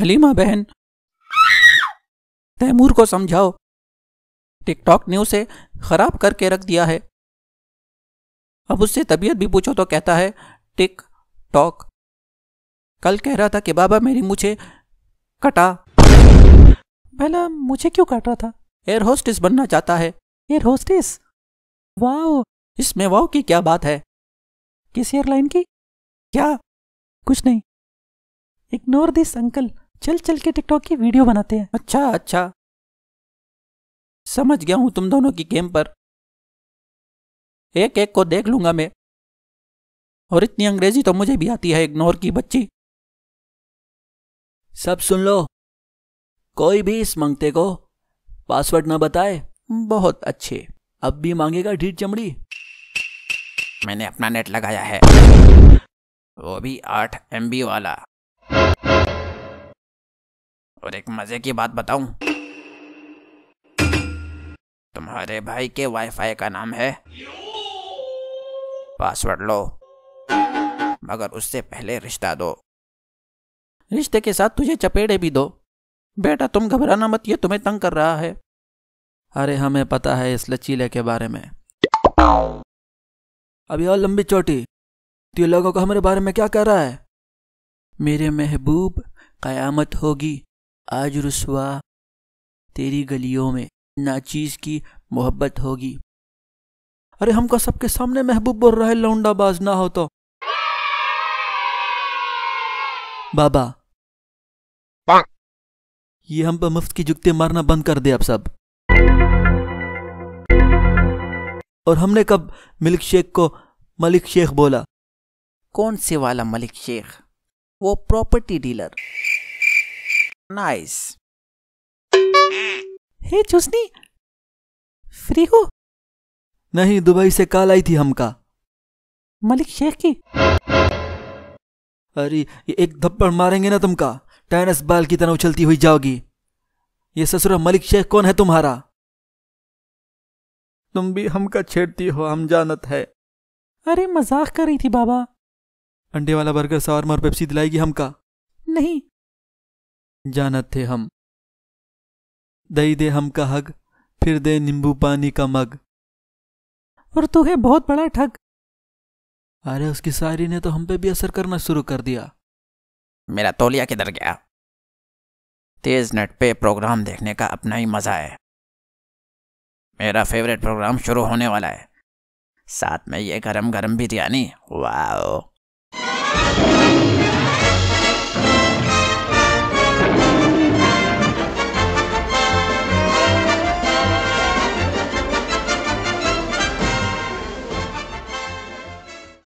हलीमा बहन तैमूर को समझाओ टिकटॉक ने उसे खराब करके रख दिया है अब उससे तबीयत भी पूछो तो कहता है टिक टॉक कल कह रहा था कि बाबा मेरी मुझे कटा पहला मुझे क्यों काट रहा था एयर होस्टेस बनना चाहता है एयर होस्टेस वाओ इसमें वाओ की क्या बात है किस एयरलाइन की क्या कुछ नहीं इग्नोर दिस अंकल चल चल के टिकटॉक की वीडियो बनाते हैं अच्छा अच्छा समझ गया हूं तुम दोनों की गेम पर एक एक को देख लूंगा मैं और इतनी अंग्रेजी तो मुझे भी आती है इग्नोर की बच्ची सब सुन लो कोई भी इस मंगते को पासवर्ड ना बताए बहुत अच्छे अब भी मांगेगा ढीठ चमड़ी मैंने अपना नेट लगाया है वो भी आठ एम वाला और एक मज़े की बात बताऊं तुम्हारे भाई के वाईफाई का नाम है पासवर्ड लो मगर उससे पहले रिश्ता दो रिश्ते के साथ तुझे चपेड़े भी दो बेटा तुम घबराना मत ये तुम्हें तंग कर रहा है अरे हमें पता है इस लचीले के बारे में अभी और लंबी चोटी तू तो लोगों को हमारे बारे में क्या कह रहा है मेरे महबूब कयामत होगी आज रसुआ तेरी गलियों में नाचीज की मोहब्बत होगी अरे हमको सबके सामने महबूब बोल रहा है लौंडाबाज ना हो तो बाबा ये हम पर मुफ्त की जुगते मारना बंद कर दे आप सब और हमने कब मलिक शेख को मलिक शेख बोला कौन से वाला मलिक शेख वो प्रॉपर्टी डीलर नाइस हे चुस्नी फ्री हो नहीं दुबई से काल आई थी हमका मलिक शेख की अरे ये एक धप्पड़ मारेंगे ना तुमका टेनिस बाल की तरह उछलती हुई जाओगी ये ससुर मलिक शेख कौन है तुम्हारा तुम भी हमका छेड़ती हो हम जानत है अरे मजाक कर रही थी बाबा अंडे वाला बर्गर सावर और पेप्सी दिलाएगी हमका नहीं जानत थे हम दई दे हम का हग फिर दे नींबू पानी का मग और तू है बहुत बड़ा ठग अरे उसकी सारी ने तो हम पे भी असर करना शुरू कर दिया मेरा तोलिया किधर गया तेज नेट पे प्रोग्राम देखने का अपना ही मज़ा है मेरा फेवरेट प्रोग्राम शुरू होने वाला है साथ में ये गरम गरम बिरयानी वाओ